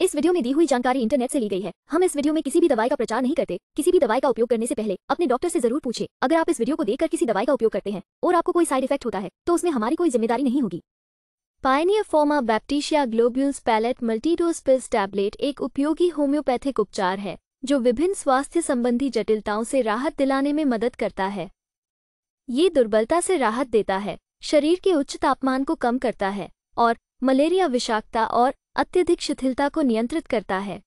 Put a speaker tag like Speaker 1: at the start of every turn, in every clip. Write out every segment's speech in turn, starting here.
Speaker 1: इस वीडियो में दी हुई जानकारी इंटरनेट से ली गई है हम इस वीडियो में किसी भी दवाई का प्रचार नहीं करते किसी भी दवाई का उपयोग करने से पहले अपने डॉक्टर से जरूर पूछे अगर आप इस वीडियो को देखकर किसी दवाई का उपयोग करते हैं और आपको कोई साइड इफेक्ट होता है तो उसमें हमारी कोई जिम्मेदारी नहीं होगी Pioneer Pharma baptisia globules pellet multidose pills tablet एक उपयोगी होम्योपैथिक उपचार है जो विभिन्न स्वास्थ्य संबंधी जटिलताओं से राहत दिलाने में मदद करता है ये दुर्बलता से राहत देता है शरीर के उच्च तापमान को कम करता है और मलेरिया विषाक्तता और अत्यधिक शिथिलता को नियंत्रित करता है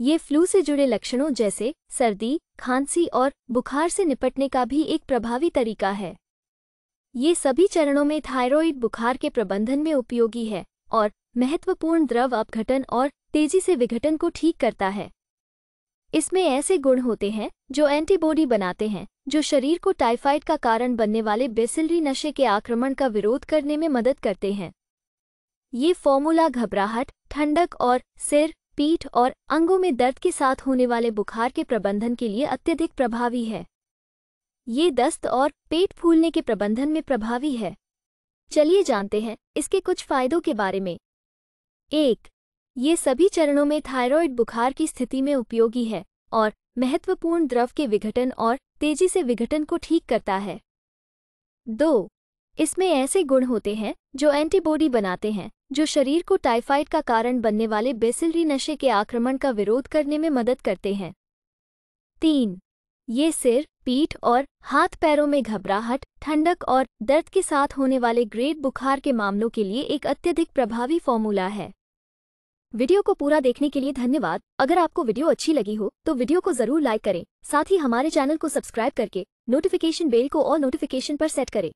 Speaker 1: ये फ्लू से जुड़े लक्षणों जैसे सर्दी खांसी और बुखार से निपटने का भी एक प्रभावी तरीका है ये सभी चरणों में थायरॉइड बुखार के प्रबंधन में उपयोगी है और महत्वपूर्ण द्रव अपघटन और तेजी से विघटन को ठीक करता है इसमें ऐसे गुण होते हैं जो एंटीबॉडी बनाते हैं जो शरीर को टाइफाइड का कारण बनने वाले बेसिलरी नशे के आक्रमण का विरोध करने में मदद करते हैं ये फॉर्मूला घबराहट ठंडक और सिर पीठ और अंगों में दर्द के साथ होने वाले बुखार के प्रबंधन के लिए अत्यधिक प्रभावी है ये दस्त और पेट फूलने के प्रबंधन में प्रभावी है चलिए जानते हैं इसके कुछ फायदों के बारे में एक ये सभी चरणों में थायरॉयड बुखार की स्थिति में उपयोगी है और महत्वपूर्ण द्रव के विघटन और तेजी से विघटन को ठीक करता है दो इसमें ऐसे गुण होते हैं जो एंटीबॉडी बनाते हैं जो शरीर को टाइफाइड का कारण बनने वाले बेसिलरी नशे के आक्रमण का विरोध करने में मदद करते हैं तीन ये सिर पीठ और हाथ पैरों में घबराहट ठंडक और दर्द के साथ होने वाले ग्रेट बुखार के मामलों के लिए एक अत्यधिक प्रभावी फॉर्मूला है वीडियो को पूरा देखने के लिए धन्यवाद अगर आपको वीडियो अच्छी लगी हो तो वीडियो को जरूर लाइक करें साथ ही हमारे चैनल को सब्सक्राइब करके नोटिफिकेशन बेल को और नोटिफिकेशन पर सेट करें